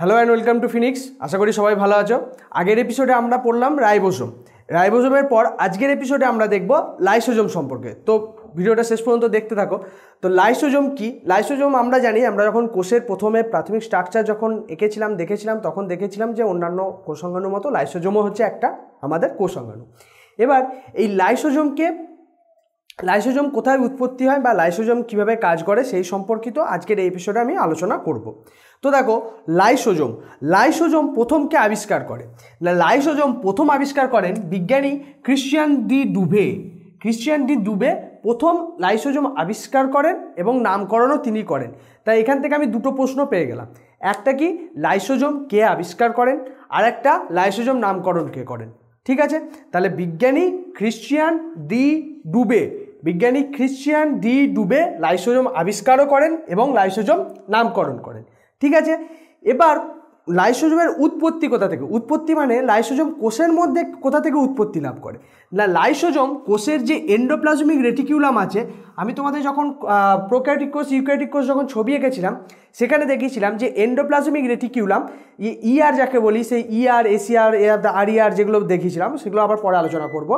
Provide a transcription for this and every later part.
hello and welcome to Phoenix আশা করি সবাই ভালো আছো আগের এপিসোডে আমরা পড়লাম রায়বোসম রাইবোসোমের পর আজকের এপিসোডে আমরা দেখব লাইসোজম সম্পর্কে তো ভিডিওটা শেষ পর্যন্ত দেখতে থাকো তো লাইসোজোম কি লাইসোজোম আমরা জানি আমরা যখন কোষের প্রথমে প্রাথমিক স্ট্রাকচার যখন এঁকেছিলাম দেখেছিলাম তখন দেখেছিলাম যে অন্যান্য কোষাঙ্গাণুর মতো লাইসোজমও হচ্ছে একটা আমাদের কোষাঙ্গাণু এবার এই লাইসোজমকে লাইসোজম কোথায় উৎপত্তি হয় বা লাইসোজম কিভাবে কাজ করে সেই সম্পর্কিত আজকের এই এপিসোডে আমি আলোচনা করব তো দেখো লাইসোজোম লাইসোজম প্রথমকে আবিষ্কার করে লাইসোজম প্রথম আবিষ্কার করেন বিজ্ঞানী Christian de Duve Christian de Duve প্রথম লাইসোজম আবিষ্কার করেন এবং নামকরণও তিনি করেন তাই এখান থেকে আমি দুটো প্রশ্ন পেয়ে গেলাম একটা কি লাইসোজোম কে আবিষ্কার করেন আর একটা লাইসোজম নামকরণ কে করেন ঠিক আছে তাহলে বিজ্ঞানী ক্রিশ্চিয়ান ডি ডুবে বিজ্ঞানী খ্রিশ্চিয়ান ডি ডুবে লাইসোজম আবিষ্কারও করেন এবং লাইসোজম নামকরণ করেন ঠিক আছে এবার লাইসোজোমের উৎপত্তি কোথা থেকে উৎপত্তি মানে লাইসোজম কোষের মধ্যে কোথা থেকে উৎপত্তি লাভ করে না লাইসোজম কোষের যে এন্ডোপ্লাজমিক রেটিকিউলাম আছে আমি তোমাদের যখন প্রোক্যাটিক কোষ ইউক্যাটিক কোষ যখন ছবি এঁকেছিলাম সেখানে দেখিয়েছিলাম যে এন্ডোপ্লাজমিক রেটিকিউলাম ইআর যাকে বলি সেই ইআর এসিআর আর ইআর যেগুলো দেখিয়েছিলাম সেগুলো আবার পরে আলোচনা করব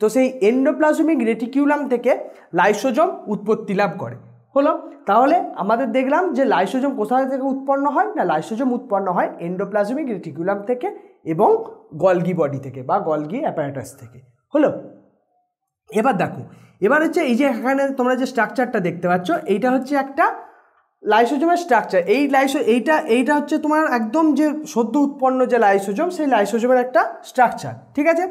তো সেই এন্ডোপ্লাজমিক রেটিকিউলাম থেকে লাইসোজম উৎপত্তি লাভ করে হলো তাহলে আমাদের দেখলাম যে লাইসোজম কোথায় থেকে উৎপন্ন হয় না লাইসোজম উৎপন্ন হয় এন্ডোপ্লাজমিক রেটিকুলাম থেকে এবং গলগি বডি থেকে বা গলগি অ্যাপারেটাস থেকে হলো এবার দেখো এবার হচ্ছে এই যে এখানে তোমরা যে স্ট্রাকচারটা দেখতে পাচ্ছ এইটা হচ্ছে একটা লাইসোজমের স্ট্রাকচার এই লাইসো এইটা এইটা হচ্ছে তোমার একদম যে সদ্য উৎপন্ন যে লাইসোজম সেই লাইসোজমের একটা স্ট্রাকচার ঠিক আছে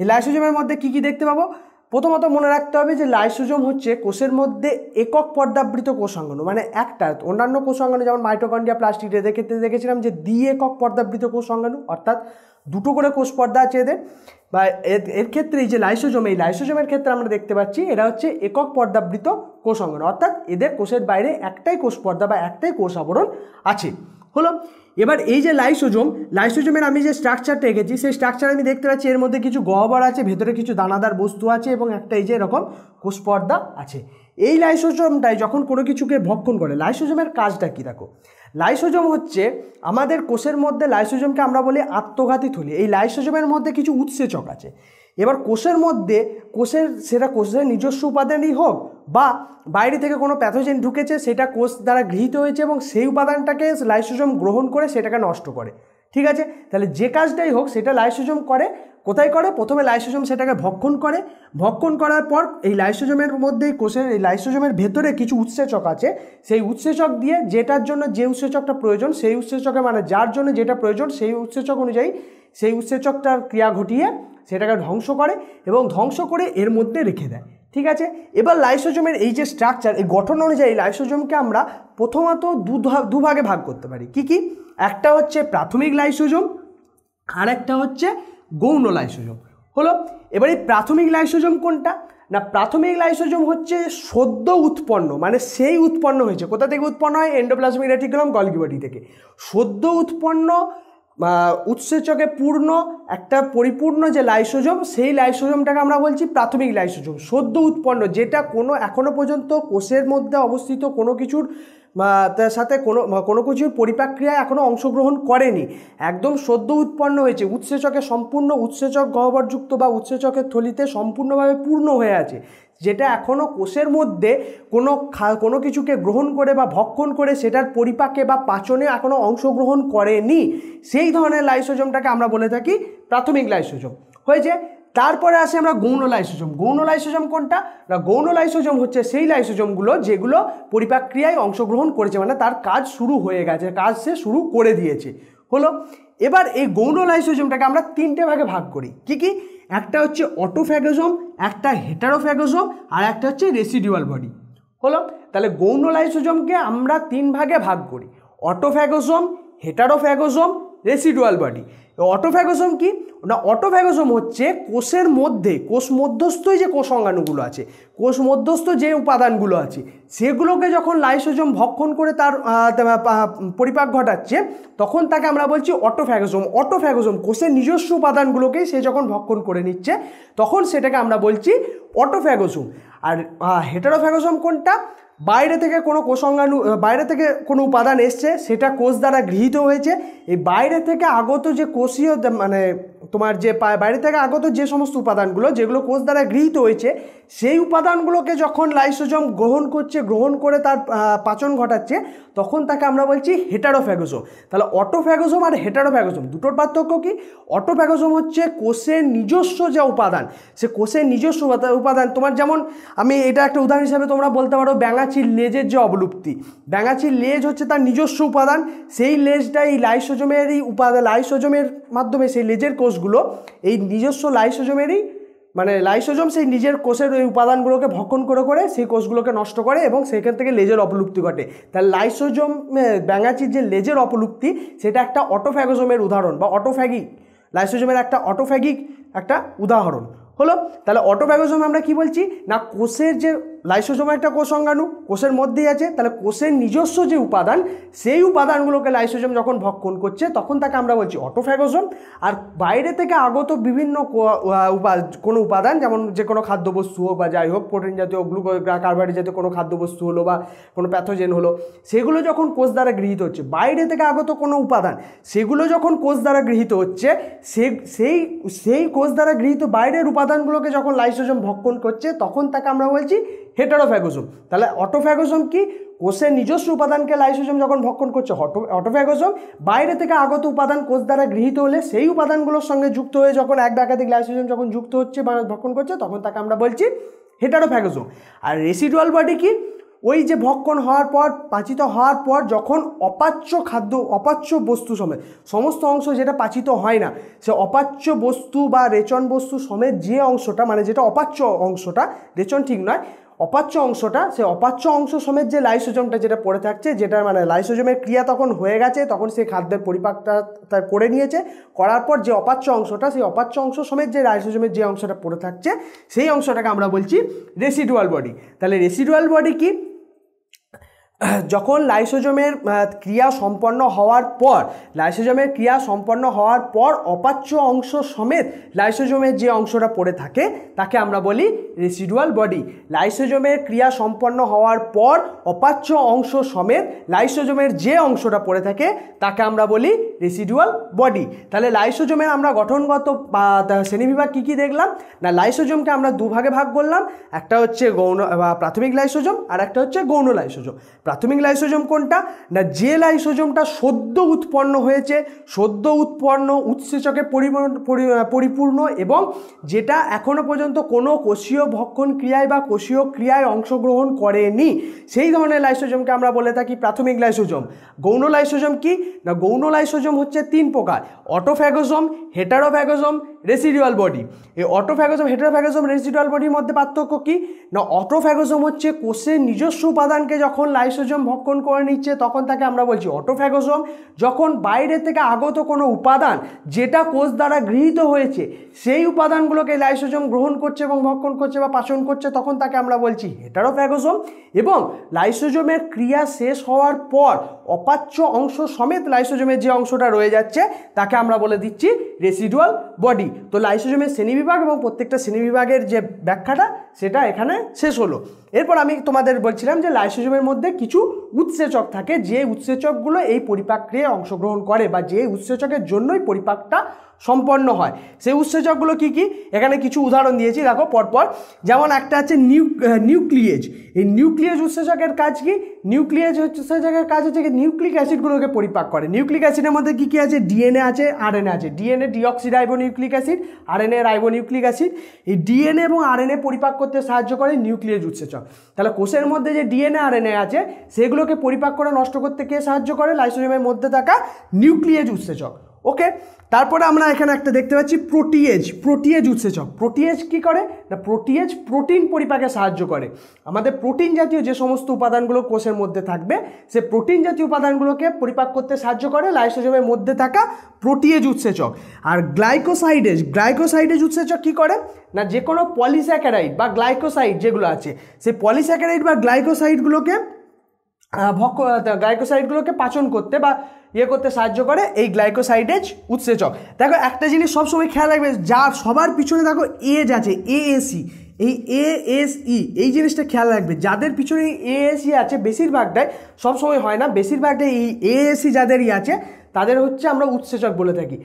এই লাইসোজমের মধ্যে কি কি দেখতে পাবো প্রথমত মনে রাখতে হবে যে লাইসোজোম হচ্ছে কোষের মধ্যে একক পর্দাবৃত কোষাঙ্গন মানে একটা অন্যান্য কোষাঙ্গন যেমন মাইটোকন্ডিয়া প্লাস্টিক এদের ক্ষেত্রে দেখেছিলাম যে দ্বি একক পর্দাবৃত কোষাঙ্গনু অর্থাৎ দুটো করে কোষ পর্দা আছে এদের বা এর ক্ষেত্রে এই যে লাইসোজম এই লাইসোজমের ক্ষেত্রে আমরা দেখতে পাচ্ছি এরা হচ্ছে একক পর্দাবৃত কোষ অঙ্গন অর্থাৎ এদের কোষের বাইরে একটাই কোষ পর্দা বা একটাই কোষ আবরণ আছে হলো এবার এই যে লাইসোজোম লাইসোজোমের আমি যে স্ট্রাকচারটা এঁকেছি সেই স্ট্রাকচার আমি দেখতে পাচ্ছি এর মধ্যে কিছু গহ্বর আছে ভেতরে কিছু দানাদার বস্তু আছে এবং একটা এই যে এরকম কোষপর্দা আছে এই লাইসোজোমটাই যখন কোনো কিছুকে ভক্ষণ করে লাইসোজোমের কাজটা কী দেখো লাইসোজম হচ্ছে আমাদের কোষের মধ্যে লাইসোজমকে আমরা বলি আত্মঘাতী থলি এই লাইসোজমের মধ্যে কিছু উৎসেচক আছে এবার কোষের মধ্যে কোষের সেটা কোষের নিজস্ব উপাদানই হোক বা বাইরে থেকে কোনো প্যাথোজেন ঢুকেছে সেটা কোষ দ্বারা গৃহীত হয়েছে এবং সেই উপাদানটাকে লাইসোজম গ্রহণ করে সেটাকে নষ্ট করে ঠিক আছে তাহলে যে কাজটাই হোক সেটা লাইসোজোম করে কোথায় করে প্রথমে লাইসোজম সেটাকে ভক্ষণ করে ভক্ষণ করার পর এই লাইসোজমের মধ্যেই কোষের এই লাইসোজমের ভেতরে কিছু উৎসেচক আছে সেই উৎসেচক দিয়ে যেটার জন্য যে উৎসেচকটা প্রয়োজন সেই উৎসেচকে মানে যার জন্য যেটা প্রয়োজন সেই উৎসেচক অনুযায়ী সেই উৎসেচকটার ক্রিয়া ঘটিয়ে সেটাকে ধ্বংস করে এবং ধ্বংস করে এর মধ্যে রেখে দেয় ঠিক আছে এবার লাইসোজোমের এই যে স্ট্রাকচার এই গঠন অনুযায়ী লাইসোজোমকে আমরা প্রথমত দুভাগে ভাগ করতে পারি কি কি একটা হচ্ছে প্রাথমিক লাইসোজোম আর একটা হচ্ছে গৌণ লাইসোজোম হলো এবার এই প্রাথমিক লাইসোজোম কোনটা না প্রাথমিক লাইসোজোম হচ্ছে সদ্য উৎপন্ন মানে সেই উৎপন্ন হয়েছে কোথা থেকে উৎপন্ন হয় এন্ডোপ্লাজমিক রেটিকুলাম গলগিবডি থেকে সদ্য উৎপন্ন উৎসেচকে পূর্ণ একটা পরিপূর্ণ যে লাইসোজম সেই লাইসোজমটাকে আমরা বলছি প্রাথমিক লাইসোজম সদ্য উৎপন্ন যেটা কোনো এখনও পর্যন্ত কোষের মধ্যে অবস্থিত কোনো কিছুর তার সাথে কোনো কোনো কিছুর পরিপ্রেক্ষিয়ায় এখনও অংশগ্রহণ করেনি একদম সদ্য উৎপন্ন হয়েছে উৎসেচকে সম্পূর্ণ উৎসেচক গহ্বরযুক্ত বা উৎসেচকের থলিতে সম্পূর্ণভাবে পূর্ণ হয়ে আছে যেটা এখনও কোষের মধ্যে কোনো খা কোনো কিছুকে গ্রহণ করে বা ভক্ষণ করে সেটার পরিপাকে বা পাচনে এখনও অংশগ্রহণ করেনি সেই ধরনের লাইসোজমটাকে আমরা বলে থাকি প্রাথমিক লাইসোজম হয়েছে তারপরে আসি আমরা গৌণ লাইসোজম গৌণ লাইসোজম কোনটা না গৌণ লাইসোজম হচ্ছে সেই লাইসোজমগুলো যেগুলো পরিপাক্রিয়ায় অংশগ্রহণ করেছে মানে তার কাজ শুরু হয়ে গেছে কাজ সে শুরু করে দিয়েছে হলো এবার এই গৌণ লাইসোজমটাকে আমরা তিনটে ভাগে ভাগ করি কি কি একটা হচ্ছে অটোফ্যাগোজম একটা হেটারোফ্যাগোজম আর একটা হচ্ছে রেসিডিউয়াল বডি হলো তাহলে গৌণ লাইসোজমকে আমরা তিন ভাগে ভাগ করি অটোফ্যাগোজম হেটারোফ্যাগোজম রেসিডুয়াল বডি অটোফ্যাগোসম কি না অটোফ্যাগোসম হচ্ছে কোষের মধ্যে কোষ মধ্যস্থই যে কোষ অঙ্গাণুগুলো আছে কোষ মধ্যস্থ যে উপাদানগুলো আছে সেগুলোকে যখন লাইসোজম ভক্ষণ করে তার পরিপাক ঘটাচ্ছে তখন তাকে আমরা বলছি অটোফ্যাগোসম অটোফ্যাগোসম কোষের নিজস্ব উপাদানগুলোকে সে যখন ভক্ষণ করে নিচ্ছে তখন সেটাকে আমরা বলছি অটোফ্যাগোসম আর হেটারোফ্যাগোসম কোনটা বাইরে থেকে কোনো কোষঙ্গাণু বাইরে থেকে কোনো উপাদান এসছে সেটা কোষ দ্বারা গৃহীত হয়েছে এই বাইরে থেকে আগত যে কোষীয় মানে তোমার যে বাইরে থেকে আগত যে সমস্ত উপাদানগুলো যেগুলো কোষ দ্বারা গৃহীত হয়েছে সেই উপাদানগুলোকে যখন লাইসোজম গ্রহণ করছে গ্রহণ করে তার পাচন ঘটাচ্ছে তখন তাকে আমরা বলছি হেটারোফ্যাগোজম তাহলে অটোফ্যাগোজম আর হেটারোফ্যাগোজম দুটোর পার্থক্য কি অটোফ্যাগোজম হচ্ছে কোষের নিজস্ব যে উপাদান সে কোষের নিজস্ব উপাদান তোমার যেমন আমি এটা একটা উদাহরণ হিসাবে তোমরা বলতে পারো ব্যাঙাচির লেজের যে অবলুপ্তি ব্যাঙাচির লেজ হচ্ছে তার নিজস্ব উপাদান সেই লেজটা এই লাইসোজমের এই উপাদান লাইসোজমের মাধ্যমে সেই লেজের কোষ কোষগুলো এই নিজস্ব লাইসোজোমেরই মানে লাইসোজম সেই নিজের কোষের ওই উপাদানগুলোকে ভক্ষণ করে করে সেই কোষগুলোকে নষ্ট করে এবং সেখান থেকে লেজের অপলুপ্তি ঘটে তাহলে লাইসোজোম ব্যাঙাচির যে লেজের অপলুপ্তি সেটা একটা অটোফ্যাগোজোমের উদাহরণ বা অটোফ্যাগি লাইসোজমের একটা অটোফ্যাগিক একটা উদাহরণ হলো তাহলে অটোফ্যাগোজম আমরা কি বলছি না কোষের যে লাইসোজোম একটা কোষ অঙ্গাণু কোষের মধ্যেই আছে তাহলে কোষের নিজস্ব যে উপাদান সেই উপাদানগুলোকে লাইসোজম যখন ভক্ষণ করছে তখন তাকে আমরা বলছি অটোফ্যাগোজম আর বাইরে থেকে আগত বিভিন্ন কোনো উপাদান যেমন যে কোনো খাদ্যবস্তু হোক বা যাই হোক প্রোটিন জাতীয় গ্লুকোগ্রা কার্বোহাইড্রেট জাতীয় কোনো খাদ্যবস্তু হলো বা কোনো প্যাথোজেন হলো সেগুলো যখন কোষ দ্বারা গৃহীত হচ্ছে বাইরে থেকে আগত কোনো উপাদান সেগুলো যখন কোষ দ্বারা গৃহীত হচ্ছে সে সেই সেই কোষ দ্বারা গৃহীত বাইরের উপাদানগুলোকে যখন লাইসোজম ভক্ষণ করছে তখন তাকে আমরা বলছি হেটারোফ্যাগোজোম তাহলে অটোফ্যাগোজোম কি কোষের নিজস্ব উপাদানকে লাইসোজোম যখন ভক্ষণ করছে অটোফ্যাগোজোম বাইরে থেকে আগত উপাদান কোষ দ্বারা গৃহীত হলে সেই উপাদানগুলোর সঙ্গে যুক্ত হয়ে যখন এক ডাকাতিক লাইসোজোম যখন যুক্ত হচ্ছে বা ভক্ষণ করছে তখন তাকে আমরা বলছি হেটারোফ্যাগোজোম আর রেসিডুয়াল বডি কি ওই যে ভক্ষণ হওয়ার পর পাচিত হওয়ার পর যখন অপাচ্য খাদ্য অপাচ্য বস্তু সমেত সমস্ত অংশ যেটা পাচিত হয় না সে অপাচ্য বস্তু বা রেচন বস্তু সমেত যে অংশটা মানে যেটা অপাচ্য অংশটা রেচন ঠিক নয় অপাচ্য অংশটা সে অপাচ্য অংশ সমেত যে লাইসোজমটা যেটা পড়ে থাকছে যেটা মানে লাইসোজমের ক্রিয়া তখন হয়ে গেছে তখন সে খাদ্যের পরিপাকটা তার করে নিয়েছে করার পর যে অপাচ্য অংশটা সেই অপাচ্য অংশ সমেত যে লাইসোজমের যে অংশটা পড়ে থাকছে সেই অংশটাকে আমরা বলছি রেসিডুয়াল বডি তাহলে রেসিডুয়াল বডি কী যখন লাইসোজমের ক্রিয়া সম্পন্ন হওয়ার পর লাইসোজমের ক্রিয়া সম্পন্ন হওয়ার পর অপাচ্য অংশ সমেত লাইসোজমের যে অংশটা পড়ে থাকে তাকে আমরা বলি রেসিডুয়াল বডি লাইসোজমের ক্রিয়া সম্পন্ন হওয়ার পর অপাচ্য অংশ সমেত লাইসোজমের যে অংশটা পড়ে থাকে তাকে আমরা বলি রেসিডুয়াল বডি তাহলে লাইসোজমের আমরা গঠনগত শ্রেণীবিভাগ কী কী দেখলাম না লাইসোজমকে আমরা দুভাগে ভাগ করলাম একটা হচ্ছে গৌণ প্রাথমিক লাইসোজম আর একটা হচ্ছে গৌণ লাইসোজম প্রাথমিক লাইসোজম কোনটা না যে লাইসোজমটা সদ্য উৎপন্ন হয়েছে সদ্য উৎপন্ন উৎসেচকে পরিপূর্ণ এবং যেটা এখনও পর্যন্ত কোনো কোষীয় ভক্ষণ ক্রিয়ায় বা কোষীয় ক্রিয়ায় অংশগ্রহণ করেনি সেই ধরনের লাইসোজোমকে আমরা বলে থাকি প্রাথমিক লাইসোজম গৌণ লাইসোজম কি না গৌণ লাইসোজম হচ্ছে তিন প্রকার অটোফ্যাগোজম হেটারোফ্যাগোজম রেসিডুয়াল বডি এই অটোফ্যাগোজম হেটারোফ্যাগোজম রেসিডুয়াল বডির মধ্যে পার্থক্য কি না অটোফ্যাগোজম হচ্ছে কোষের নিজস্ব উপাদানকে যখন লাইস লাইসোজোম ভক্ষণ করে নিচ্ছে তখন তাকে আমরা বলছি অটোফ্যাগোজোম যখন বাইরে থেকে আগত কোনো উপাদান যেটা কোষ দ্বারা গৃহীত হয়েছে সেই উপাদানগুলোকে লাইসোজম গ্রহণ করছে এবং ভক্ষণ করছে বা পাচন করছে তখন তাকে আমরা বলছি হেটারোফ্যাগোজোম এবং লাইসোজমের ক্রিয়া শেষ হওয়ার পর অপাচ্য অংশ সমেত লাইসোজমের যে অংশটা রয়ে যাচ্ছে তাকে আমরা বলে দিচ্ছি রেসিডুয়াল বডি তো লাইসোজমের শ্রেণীবিভাগ এবং প্রত্যেকটা শ্রেণীবিভাগের যে ব্যাখ্যাটা সেটা এখানে শেষ হলো এরপর আমি তোমাদের বলছিলাম যে লাইসোজমের মধ্যে কিছু উৎসেচক থাকে যে উৎসেচকগুলো এই পরিপাক্রিয়ায় অংশগ্রহণ করে বা যে উৎসেচকের জন্যই পরিপাকটা সম্পন্ন হয় সেই উৎসেচকগুলো কি কি এখানে কিছু উদাহরণ দিয়েছি দেখো পরপর যেমন একটা আছে নিউ নিউক্লিয়েজ এই নিউক্লিয়েজ উৎসেচকের কাজ কি নিউক্লিয়েজ উৎসেচকের কাজ হচ্ছে নিউক্লিক অ্যাসিডগুলোকে পরিপাক করে নিউক্লিক অ্যাসিডের মধ্যে কী কী আছে ডিএনএ আছে আরএনএ আছে DNA deoxyribo nucleic acid RNA ribo nucleic acid এই ডিএনএ এবং আরএনএ পরিপাক করতে সাহায্য করে নিউক্লিয়েজ উৎসেচক তাহলে কোষের মধ্যে যে ডিএনএ আরএনএ আছে সেগুলোকে পরিপাক করে নষ্ট করতে কে সাহায্য করে লাইসোজোমের মধ্যে থাকা নিউক্লিয়েজ উৎসেচক ওকে তারপরে আমরা এখানে একটা দেখতে পাচ্ছি প্রোটিয়েজ প্রোটিয়েজ উৎসেচক প্রোটিয়েজ কি করে না প্রোটিয়েজ প্রোটিন পরিপাকে সাহায্য করে আমাদের প্রোটিন জাতীয় যে সমস্ত উপাদানগুলো কোষের মধ্যে থাকবে সে প্রোটিন জাতীয় উপাদানগুলোকে পরিপাক করতে সাহায্য করে লাইসোজমের মধ্যে থাকা প্রোটিয়েজ উৎসেচক আর গ্লাইকোসাইডেজ গ্লাইকোসাইডেজ উৎসেচক কি করে না যে কোনো পলিস্যাকারাইড বা গ্লাইকোসাইড যেগুলো আছে সেই পলিস্যাকারাইড বা গ্লাইকোসাইডগুলোকে ভক্ষ গ্লাইকোসাইডগুলোকে পাচন করতে বা ইয়ে করতে সাহায্য করে এই গ্লাইকোসাইডেজ উৎসেচক দেখো একটা জিনিস সবসময় খেয়াল রাখবে যা সবার পিছনে দেখো এজ আছে এএসি এই এএসই e, এই জিনিসটা খেয়াল রাখবে যাদের পিছনে এএসি e আছে বেশিরভাগটাই সবসময় হয় না বেশিরভাগটাই এই এএসি e যাদেরই আছে তাদের হচ্ছে আমরা উৎসেচক বলে থাকি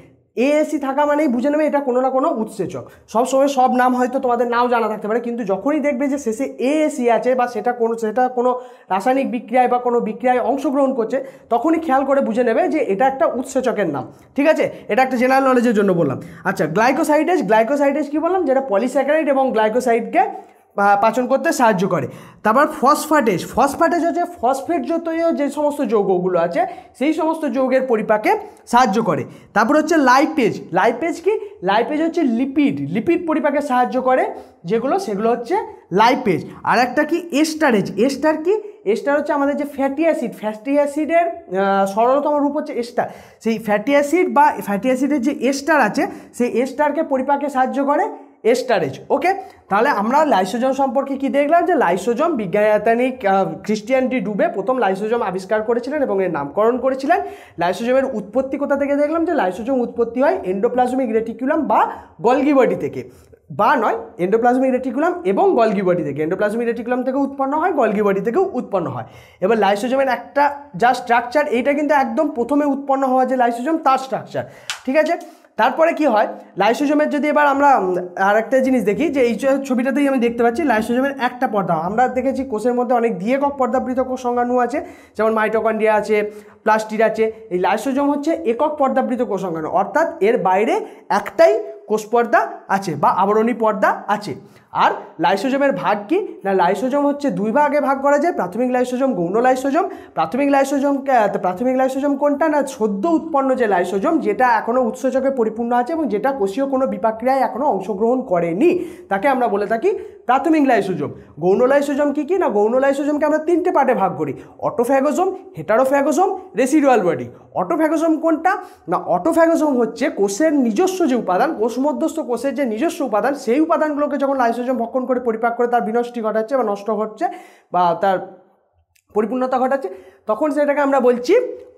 এএসি থাকা মানেই বুঝে নেবে এটা কোনো না কোনো উৎসেচক সবসময় সব নাম হয়তো তোমাদের নাও জানা থাকতে পারে কিন্তু যখনই দেখবে যে শেষে এএসি আছে বা সেটা কোনো সেটা কোনো রাসায়নিক বিক্রিয়ায় বা কোনো বিক্রিয়ায় অংশগ্রহণ করছে তখনই খেয়াল করে বুঝে নেবে যে এটা একটা উৎসেচকের নাম ঠিক আছে এটা একটা জেনারেল নলেজের জন্য বললাম আচ্ছা গ্লাইকোসাইডেজ গ্লাইকোসাইডেজ কী বললাম যেটা পলিস্যাকারাইড এবং গ্লাইকোসাইডকে পাচন করতে সাহায্য করে তারপর ফসফাটেজ ফসফাটেজ হচ্ছে ফসফেট জাতীয় যে সমস্ত যৌগগুলো আছে সেই সমস্ত যৌগের পরিপাকে সাহায্য করে তারপর হচ্ছে লাইপেজ লাইপেজ কি লাইপেজ হচ্ছে লিপিড লিপিড পরিপাকে সাহায্য করে যেগুলো সেগুলো হচ্ছে লাইপেজ আর একটা কি এস্টারেজ এস্টার কি এস্টার হচ্ছে আমাদের যে ফ্যাটি অ্যাসিড ফ্যাটি অ্যাসিডের সরলতম রূপ হচ্ছে এস্টার সেই ফ্যাটি অ্যাসিড বা ফ্যাটি অ্যাসিডের যে এস্টার আছে সেই এস্টারকে পরিপাকে সাহায্য করে এস্টারেজ ওকে তাহলে আমরা লাইসোজম সম্পর্কে কি দেখলাম যে লাইসোজম বিজ্ঞায়তানিক ক্রিস্টিয়ানটি ডুবে প্রথম লাইসোজম আবিষ্কার করেছিলেন এবং এর নামকরণ করেছিলেন লাইসোজমের উৎপত্তি কোথা থেকে দেখলাম যে লাইসোজম উৎপত্তি হয় এন্ডোপ্লাজমিক রেটিকুলাম বা গলগি বডি থেকে বা নয় এন্ডোপ্লাজমিক রেটিকুলাম এবং গলগি বডি থেকে এন্ডোপ্লাজমিক রেটিকুলাম থেকে উৎপন্ন হয় গলগি বডি থেকেও উৎপন্ন হয় এবার লাইসোজমের একটা যা স্ট্রাকচার এইটা কিন্তু একদম প্রথমে উৎপন্ন হওয়া যে লাইসোজম তার স্ট্রাকচার ঠিক আছে তারপরে কি হয় লাইসোজমের যদি এবার আমরা আর একটা জিনিস দেখি যে এই ছবিটাতেই আমি দেখতে পাচ্ছি লাইসোজোমের একটা পর্দা আমরা দেখেছি কোষের মধ্যে অনেক দিয়ে কক পর্দাবৃত কোষ সংজ্ঞানু আছে যেমন মাইটোকন্ডিয়া আছে প্লাস্টিড আছে এই লাইসোজম হচ্ছে একক পর্দাবৃত কোষ সংজ্ঞানু অর্থাৎ এর বাইরে একটাই কোষ পর্দা আছে বা আবরণী পর্দা আছে আর লাইসোজমের ভাগ কি না লাইসোজম হচ্ছে দুই ভাগে ভাগ করা যায় প্রাথমিক লাইসোজম গৌণ লাইসোজম প্রাথমিক লাইসোজম প্রাথমিক লাইসোজম কোনটা না সদ্য উৎপন্ন যে লাইসোজম যেটা এখনও উৎসেচকে পরিপূর্ণ আছে এবং যেটা কোষীয় কোনো বিপাক্রিয়ায় এখনও অংশগ্রহণ করেনি তাকে আমরা বলে থাকি প্রাথমিক লাইসোজম গৌণ লাইসোজম কী কী না গৌণ লাইসোজমকে আমরা তিনটে পার্টে ভাগ করি অটোফ্যাগোজম হেটারোফ্যাগোজম রেসিডুয়াল বডি অটোফ্যাগোজম কোনটা না অটোফ্যাগোজম হচ্ছে কোষের নিজস্ব যে উপাদান কোষ কোষমধ্যস্থ কোষের যে নিজস্ব উপাদান সেই উপাদানগুলোকে যখন লাইসোজম ভক্ষণ করে পরিপাক করে তার বিনষ্টি ঘটাচ্ছে বা নষ্ট হচ্ছে বা তার পরিপূর্ণতা ঘটাচ্ছে তখন সেটাকে আমরা বলছি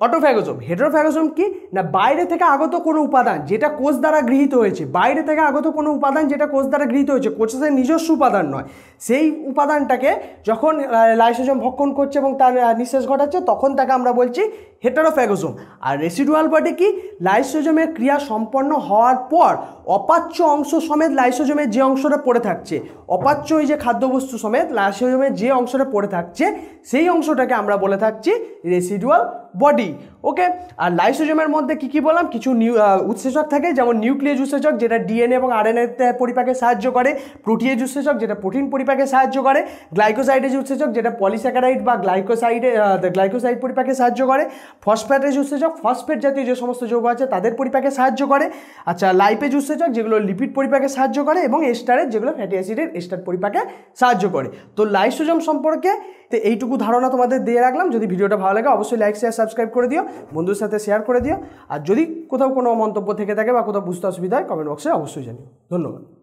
অটোফ্যাগোসোম হেড্রোফ্যাগোসোম কি না বাইরে থেকে আগত কোনো উপাদান যেটা কোষ দ্বারা গৃহীত হয়েছে বাইরে থেকে আগত কোনো উপাদান যেটা কোষ দ্বারা গৃহীত হয়েছে কোচেসের নিজস্ব উপাদান নয় সেই উপাদানটাকে যখন লাইসোজম ভক্ষণ করছে এবং তার নিঃশ্বাস ঘটাচ্ছে তখন তাকে আমরা বলছি হেটারোফ্যাগোসোম আর রেসিডুয়াল বডি কি লাইসোজমের ক্রিয়া সম্পন্ন হওয়ার পর অপাচ্য অংশ সমেত লাইসোজমের যে অংশটা পড়ে থাকছে অপাচ্য ওই যে খাদ্যবস্তু সমেত লাইসোজমের যে অংশটা পড়ে থাকছে সেই অংশটাকে আমরা বলে থাকছি les Suédois বডি ওকে আর লাইসোজোমের মধ্যে কী কী বললাম কিছু নিউ উৎসেচক থাকে যেমন নিউক্লিয়াস উৎসেচক যেটা ডিএনএ এবং আরএনএতে পরিপাকে সাহায্য করে প্রোটিয়েজ উৎসেচক যেটা প্রোটিন পরিপাকে সাহায্য করে গ্লাইকোসাইডেজ উৎসেচক যেটা পলিস্যাকারাইড বা গ্লাইকোসাইডে গ্লাইকোসাইড পরিপাকে সাহায্য করে ফসফেটেজ উৎসেচক ফসফেট জাতীয় যে সমস্ত যৌগ আছে তাদের পরিপাকে সাহায্য করে আচ্ছা লাইপেজ উৎসেচক যেগুলো লিপিড পরিপাকে সাহায্য করে এবং এস্টারের যেগুলো ফ্যাটি অ্যাসিডের এস্টার পরিপাকে সাহায্য করে তো লাইসোজম সম্পর্কে তো এইটুকু ধারণা তোমাদের দিয়ে রাখলাম যদি ভিডিওটা ভালো লাগে অবশ্যই লাইক শেয়ার সাবস্ক্রাইব করে দিও বন্ধুর সাথে শেয়ার করে দিও আর যদি কোথাও কোনো মন্তব্য থেকে থাকে বা কোথাও বুঝতে অসুবিধা হয় কমেন্ট বক্সে অবশ্যই জানিও ধন্যবাদ